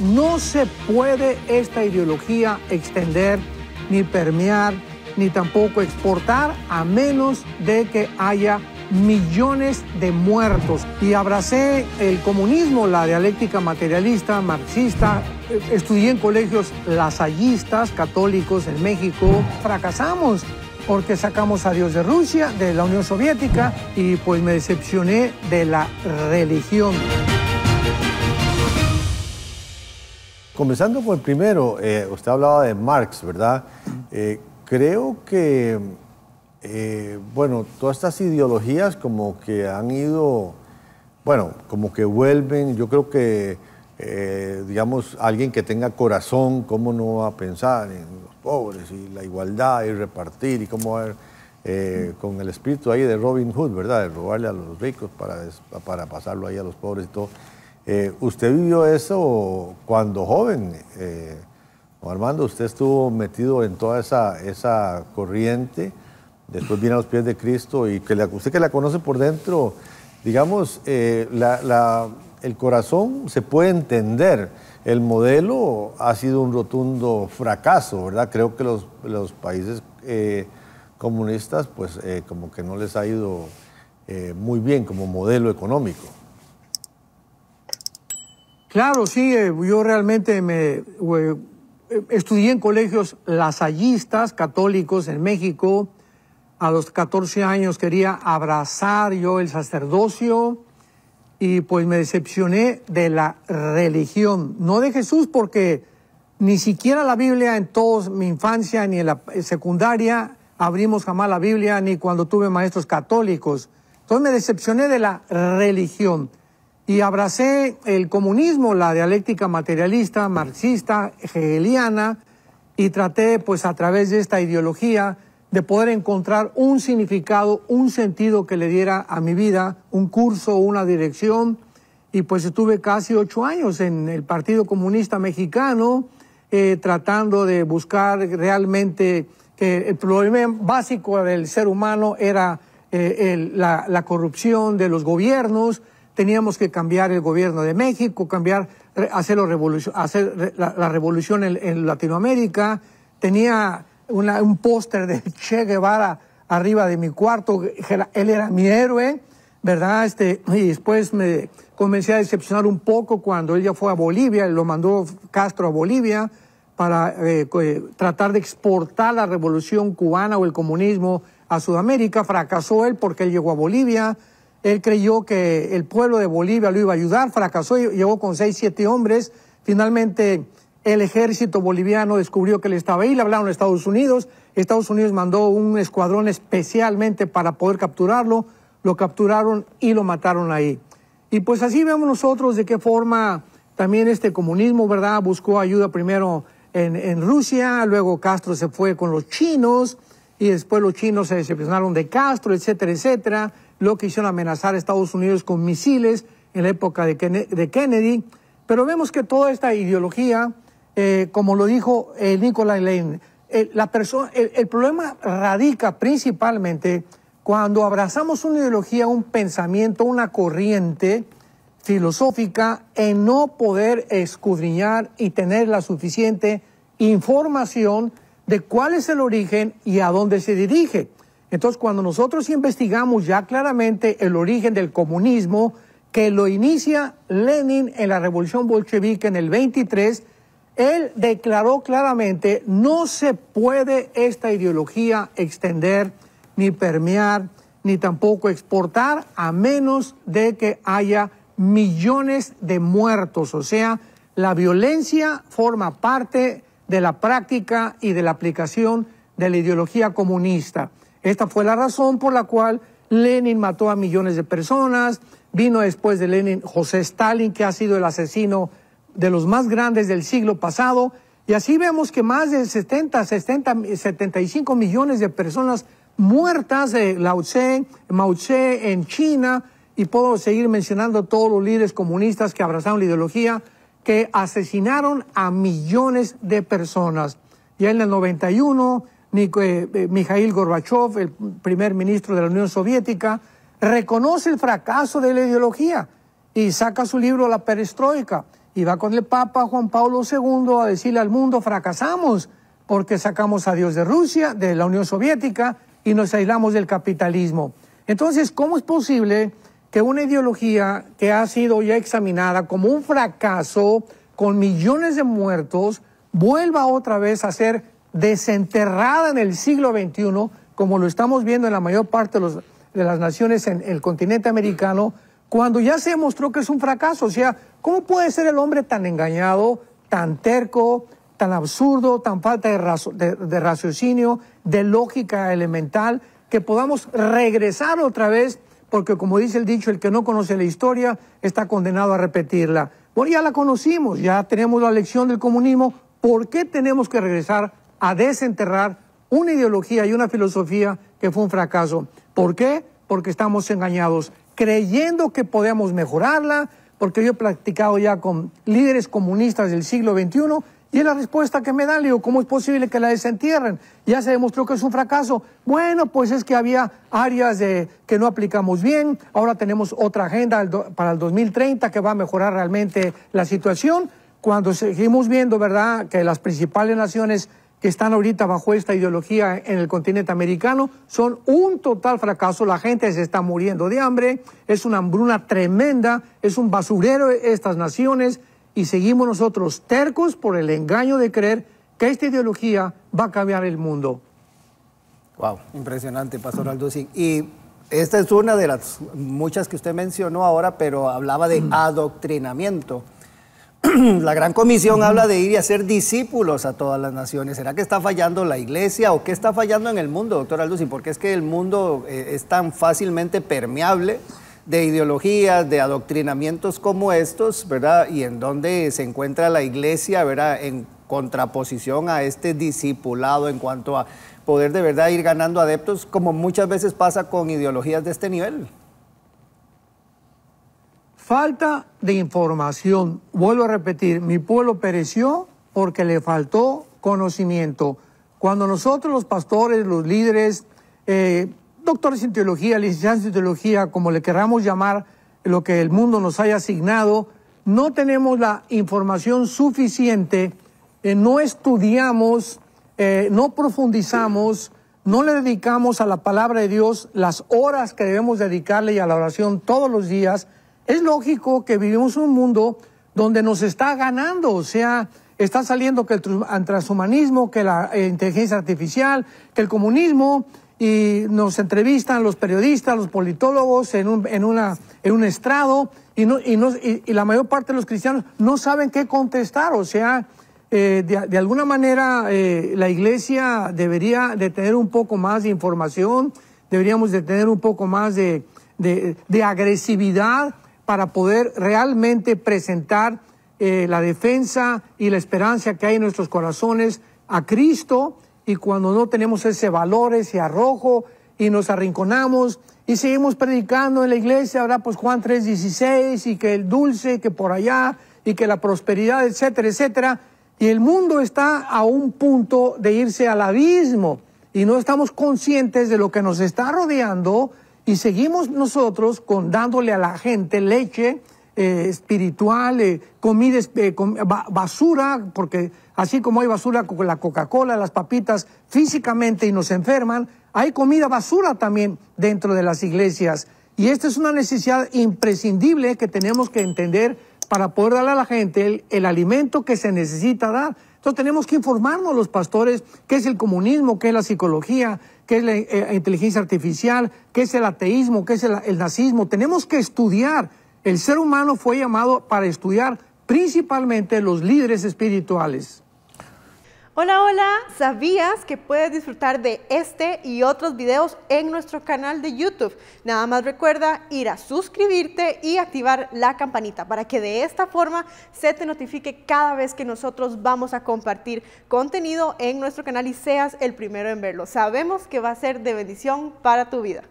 No se puede esta ideología extender, ni permear, ni tampoco exportar, a menos de que haya millones de muertos. Y abracé el comunismo, la dialéctica materialista, marxista. Estudié en colegios lasallistas, católicos en México. Fracasamos porque sacamos a Dios de Rusia, de la Unión Soviética y pues me decepcioné de la religión. Comenzando con el primero, eh, usted hablaba de Marx, ¿verdad? Eh, creo que, eh, bueno, todas estas ideologías como que han ido, bueno, como que vuelven, yo creo que, digamos, alguien que tenga corazón, ¿cómo no va a pensar en los pobres y la igualdad y repartir y cómo va a... Eh, con el espíritu ahí de Robin Hood, ¿verdad? De robarle a los ricos para, para pasarlo ahí a los pobres y todo. Eh, ¿Usted vivió eso cuando joven? Eh, Armando, usted estuvo metido en toda esa, esa corriente, después viene a los pies de Cristo y usted que la conoce por dentro, digamos, eh, el corazón se puede entender. El modelo ha sido un rotundo fracaso, ¿verdad? Creo que los, países comunistas, pues como que no les ha ido muy bien como modelo económico. Claro, sí, eh, yo realmente me eh, estudié en colegios lasallistas católicos en México. A los 14 años quería abrazar yo el sacerdocio y pues me decepcioné de la religión, no de Jesús porque ni siquiera la Biblia en toda mi infancia ni en la secundaria abrimos jamás la Biblia ni cuando tuve maestros católicos. Entonces me decepcioné de la religión y abracé el comunismo, la dialéctica materialista, marxista, hegeliana, y traté, pues a través de esta ideología, de poder encontrar un significado, un sentido que le diera a mi vida, un curso, una dirección. Y pues estuve casi ocho años en el Partido Comunista Mexicano, eh, tratando de buscar realmente que el problema básico del ser humano era eh, la corrupción de los gobiernos, teníamos que cambiar el gobierno de México, cambiar, hacer, la, revolución en, Latinoamérica. Tenía un póster de Che Guevara arriba de mi cuarto, él era mi héroe, ¿verdad? Este, y después me comencé a decepcionar un poco cuando él ya fue a Bolivia, lo mandó Castro a Bolivia para eh, eh, tratar de exportar la revolución cubana o el comunismo a Sudamérica, fracasó él porque él llegó a Bolivia, él creyó que el pueblo de Bolivia lo iba a ayudar, fracasó, y llegó con seis, siete hombres. Finalmente, el ejército boliviano descubrió que él estaba ahí, le hablaron a Estados Unidos. Estados Unidos mandó un escuadrón especialmente para poder capturarlo. Lo capturaron y lo mataron ahí. Y pues así vemos nosotros de qué forma también este comunismo, ¿verdad? Buscó ayuda primero en, en Rusia, luego Castro se fue con los chinos y después los chinos se decepcionaron de Castro, etcétera, etcétera lo que hicieron amenazar a Estados Unidos con misiles en la época de, Kennedy. Pero vemos que toda esta ideología, eh, como lo dijo eh, Nicolai Lane, eh, la persona, el, problema radica principalmente cuando abrazamos una ideología, un pensamiento, una corriente filosófica en no poder escudriñar y tener la suficiente información de cuál es el origen y a dónde se dirige. Entonces, cuando nosotros investigamos ya claramente el origen del comunismo, que lo inicia Lenin en la revolución bolchevique en el 23, él declaró claramente, no se puede esta ideología extender, ni permear, ni tampoco exportar, a menos de que haya millones de muertos. O sea, la violencia forma parte de la práctica y de la aplicación de la ideología comunista. Esta fue la razón por la cual Lenin mató a millones de personas, vino después de Lenin José Stalin, que ha sido el asesino de los más grandes del siglo pasado, y así vemos que más de 70, 70 75 millones de personas muertas, de eh, Lao Tse, Mao Tse en China, y puedo seguir mencionando todos los líderes comunistas que abrazaron la ideología, que asesinaron a millones de personas. Y en el 91 eh, eh, Mikhail Gorbachev, el primer ministro de la Unión Soviética, reconoce el fracaso de la ideología y saca su libro La perestroika y va con el Papa Juan Pablo II a decirle al mundo, fracasamos porque sacamos a Dios de Rusia, de la Unión Soviética y nos aislamos del capitalismo. Entonces, ¿cómo es posible que una ideología que ha sido ya examinada como un fracaso, con millones de muertos, vuelva otra vez a ser desenterrada en el siglo XXI, como lo estamos viendo en la mayor parte de, las naciones en el continente americano, cuando ya se demostró que es un fracaso. O sea, ¿cómo puede ser el hombre tan engañado, tan terco, tan absurdo, tan falta de, de raciocinio, de lógica elemental, que podamos regresar otra vez? Porque como dice el dicho, el que no conoce la historia está condenado a repetirla. Bueno, ya la conocimos, ya tenemos la lección del comunismo. ¿Por qué tenemos que regresar a desenterrar una ideología y una filosofía que fue un fracaso. ¿Por qué? Porque estamos engañados, creyendo que podemos mejorarla, porque yo he practicado ya con líderes comunistas del siglo XXI y en la respuesta que me dan, le digo, ¿cómo es posible que la desentierren? Ya se demostró que es un fracaso. Bueno, pues es que había áreas de, que no aplicamos bien, ahora tenemos otra agenda para el 2030 que va a mejorar realmente la situación. Cuando seguimos viendo, ¿verdad?, que las principales naciones que están ahorita bajo esta ideología en el continente americano son un total fracaso. La gente se está muriendo de hambre, es una hambruna tremenda, es un basurero estas naciones y seguimos nosotros tercos por el engaño de creer que esta ideología va a cambiar el mundo. Wow, impresionante, Pastor Aldo. Y esta es una de las muchas que usted mencionó ahora, pero hablaba de mm. adoctrinamiento. la gran comisión habla de ir y hacer discípulos a todas las naciones. ¿Será que está fallando la iglesia o qué está fallando en el mundo, doctor ¿Por Porque es que el mundo eh, es tan fácilmente permeable de ideologías, de adoctrinamientos como estos, ¿verdad? Y en dónde se encuentra la iglesia, ¿verdad? En contraposición a este discipulado en cuanto a poder de verdad ir ganando adeptos, como muchas veces pasa con ideologías de este nivel falta de información. Vuelvo a repetir, mi pueblo pereció porque le faltó conocimiento. Cuando nosotros los pastores, los líderes, eh, doctores en teología, licenciados en teología, como le queramos llamar, lo que el mundo nos haya asignado, no tenemos la información suficiente, eh, no estudiamos, eh, no profundizamos, no le dedicamos a la palabra de Dios las horas que debemos dedicarle y a la oración todos los días, es lógico que vivimos un mundo donde nos está ganando, o sea, está saliendo que el transhumanismo, que la eh, inteligencia artificial, que el comunismo, y nos entrevistan los periodistas, los politólogos en un, una, en un estrado, y, la mayor parte de los cristianos no saben qué contestar, o sea, eh, de, alguna manera eh, la iglesia debería de tener un poco más de información, deberíamos de tener un poco más de agresividad para poder realmente presentar eh, la defensa y la esperanza que hay en nuestros corazones a Cristo y cuando no tenemos ese valor, ese arrojo y nos arrinconamos y seguimos predicando en la iglesia, ahora pues Juan 3:16 y que el dulce, que por allá y que la prosperidad, etcétera, etcétera. Y el mundo está a un punto de irse al abismo y no estamos conscientes de lo que nos está rodeando y seguimos nosotros con dándole a la gente leche eh, espiritual, eh, comida, eh, basura, porque así como hay basura con la Coca-Cola, las papitas físicamente y nos enferman, hay comida basura también dentro de las iglesias. Y esta es una necesidad imprescindible que tenemos que entender para poder darle a la gente el alimento que se necesita dar. Entonces tenemos que informarnos los pastores qué es el comunismo, qué es la psicología, qué es la eh, inteligencia artificial, qué es el ateísmo, qué es el nazismo. Tenemos que estudiar. El ser humano fue llamado para estudiar principalmente los líderes espirituales. Hola, hola, ¿sabías que puedes disfrutar de este y otros videos en nuestro canal de YouTube? Nada más recuerda ir a suscribirte y activar la campanita para que de esta forma se te notifique cada vez que nosotros vamos a compartir contenido en nuestro canal y seas el primero en verlo. Sabemos que va a ser de bendición para tu vida.